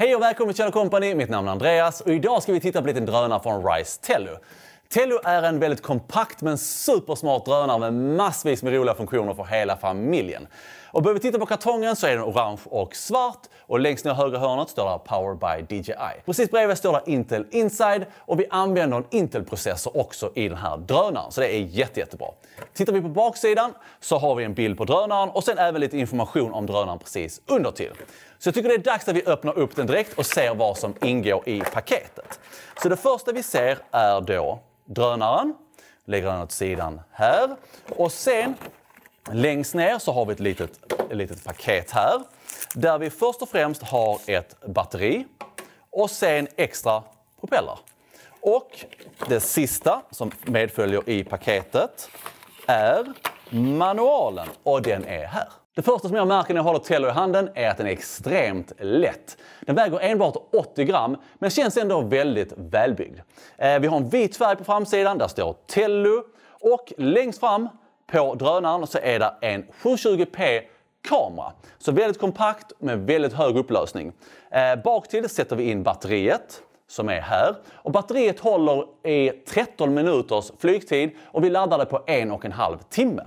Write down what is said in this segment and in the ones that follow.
Hej och välkommen till Kjell Company. Mitt namn är Andreas och idag ska vi titta på en liten drönare från Rise Tello. Tello är en väldigt kompakt men supersmart drönare med massvis med roliga funktioner för hela familjen. Och börjar vi titta på kartongen så är den orange och svart och längst ner i högra hörnet står det Power by DJI. Precis bredvid står det Intel Inside och vi använder en Intel-processor också i den här drönaren, så det är jätte, jättebra. Tittar vi på baksidan så har vi en bild på drönaren och sen även lite information om drönaren precis under till. Så jag tycker det är dags att vi öppnar upp den direkt och ser vad som ingår i paketet. Så det första vi ser är då drönaren. Lägger den åt sidan här. Och sen längst ner så har vi ett litet, ett litet paket här där vi först och främst har ett batteri och sen extra propeller. Och det sista som medföljer i paketet är manualen och den är här. Det första som jag märker när jag håller Tello i handen är att den är extremt lätt. Den väger enbart 80 gram, men känns ändå väldigt välbyggd. Eh, vi har en vit färg på framsidan, där står Tello och längst fram på drönaren så är det en 720p kamera. Så väldigt kompakt med väldigt hög upplösning. Eh, baktill sätter vi in batteriet som är här. Och batteriet håller i 13 minuters flygtid och vi laddar det på en och en halv timme.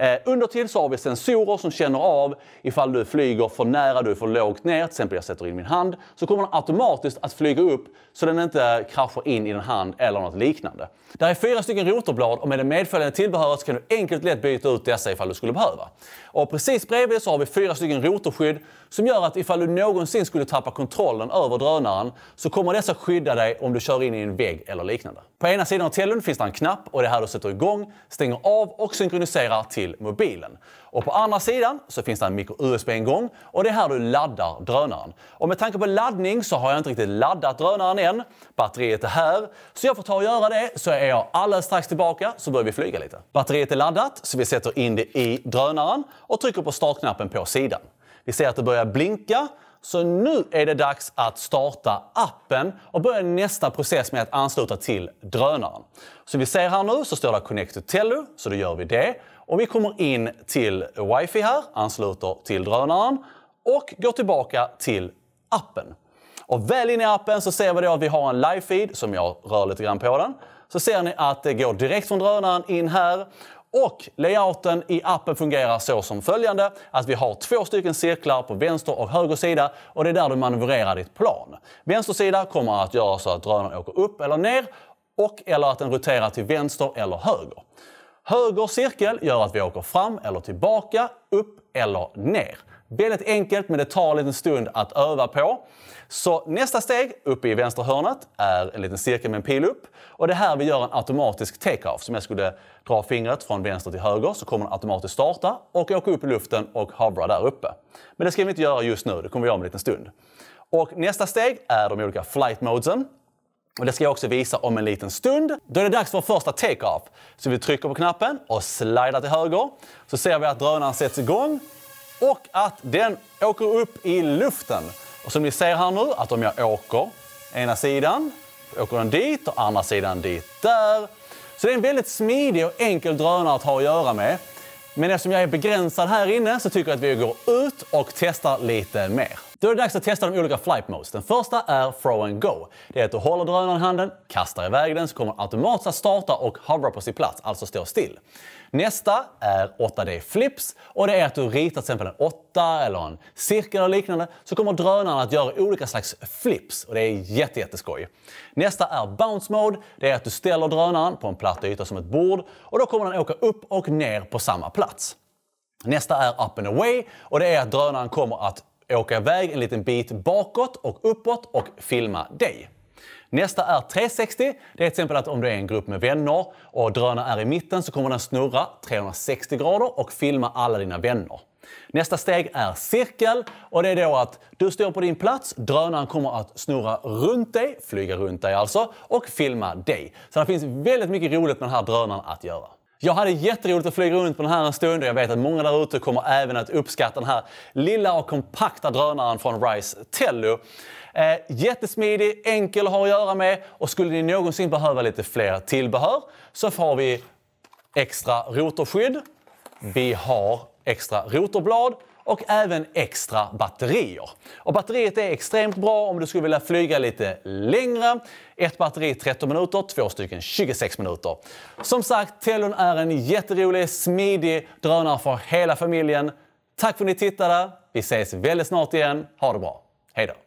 Eh, Under till så har vi sensorer som känner av ifall du flyger för nära, du är för lågt ner. Till exempel jag sätter in min hand så kommer den automatiskt att flyga upp så den inte kraschar in i din hand eller något liknande. Där är fyra stycken rotorblad och med det medföljande tillbehöret kan du enkelt lätt byta ut dessa ifall du skulle behöva. Och precis bredvid så har vi fyra stycken rotorskydd som gör att ifall du någonsin skulle tappa kontrollen över drönaren så kommer dessa skydda dig om du kör in i en vägg eller liknande. På ena sidan av tellen finns det en knapp och det är här du sätter igång, stänger av och synkroniserar till till mobilen. Och på andra sidan så finns det en micro-USB-ingång och det är här du laddar drönaren. Och med tanke på laddning så har jag inte riktigt laddat drönaren än. Batteriet är här, så jag får ta och göra det så är jag alldeles strax tillbaka så börjar vi flyga lite. Batteriet är laddat så vi sätter in det i drönaren och trycker på startknappen på sidan. Vi ser att det börjar blinka så nu är det dags att starta appen och börja nästa process med att ansluta till drönaren. Som vi ser här nu så står det Connect to Tello, så då gör vi det. Om vi kommer in till wifi här, ansluter till drönaren och går tillbaka till appen. Och väl inne i appen så ser vi att vi har en live-feed som jag rör lite grann på den. Så ser ni att det går direkt från drönaren in här och layouten i appen fungerar så som följande. Att vi har två stycken cirklar på vänster och höger sida och det är där du manövrerar ditt plan. Vänster sida kommer att göra så att drönaren åker upp eller ner och eller att den roterar till vänster eller höger. Höger cirkel gör att vi åker fram eller tillbaka, upp eller ner. Väldigt enkelt, men det tar en liten stund att öva på. Så nästa steg, uppe i vänstra hörnet, är en liten cirkel med en pil upp. Och det är här vi gör en automatisk take-off. Om jag skulle dra fingret från vänster till höger så kommer den automatiskt starta och åka upp i luften och hovra där uppe. Men det ska vi inte göra just nu, det kommer vi göra om en liten stund. Och nästa steg är de olika flight modesen. Och det ska jag också visa om en liten stund. Då är det dags för första take-off. Så vi trycker på knappen och slidar till höger. Så ser vi att drönaren sätts igång och att den åker upp i luften. Och som ni ser här nu, att om jag åker ena sidan, åker den dit och andra sidan dit där. Så det är en väldigt smidig och enkel drönare att ha att göra med. Men eftersom jag är begränsad här inne så tycker jag att vi går ut och testar lite mer. Då är det dags att testa de olika flight modes. Den första är throw and go. Det är att du håller drönaren i handen, kastar iväg den så kommer den automatiskt att starta och hovra på sin plats, alltså stå still. Nästa är 8D flips och det är att du ritar till exempel en åtta eller en cirkel eller liknande så kommer drönaren att göra olika slags flips och det är jätte, jätteskoj. Nästa är bounce mode. Det är att du ställer drönaren på en platt yta som ett bord och då kommer den åka upp och ner på samma plats. Nästa är up and away och det är att drönaren kommer att åka iväg en liten bit bakåt och uppåt och filma dig. Nästa är 360. Det är till exempel att om du är en grupp med vänner och drönaren är i mitten så kommer den snurra 360 grader och filma alla dina vänner. Nästa steg är cirkel och det är då att du står på din plats, drönaren kommer att snurra runt dig, flyga runt dig alltså, och filma dig. Så det finns väldigt mycket roligt med den här drönaren att göra. Jag hade jätteroligt att flyga runt på den här en stund och jag vet att många där ute kommer även att uppskatta den här lilla och kompakta drönaren från Rise Tello. Eh, jättesmidig, enkel att ha att göra med och skulle ni någonsin behöva lite fler tillbehör så har vi extra rotorskydd. Vi har extra rotorblad och även extra batterier. Och batteriet är extremt bra om du skulle vilja flyga lite längre. Ett batteri 13 minuter, två stycken 26 minuter. Som sagt, Tellon är en jätterolig, smidig drönare för hela familjen. Tack för att ni tittade. Vi ses väldigt snart igen. Ha det bra. Hej då!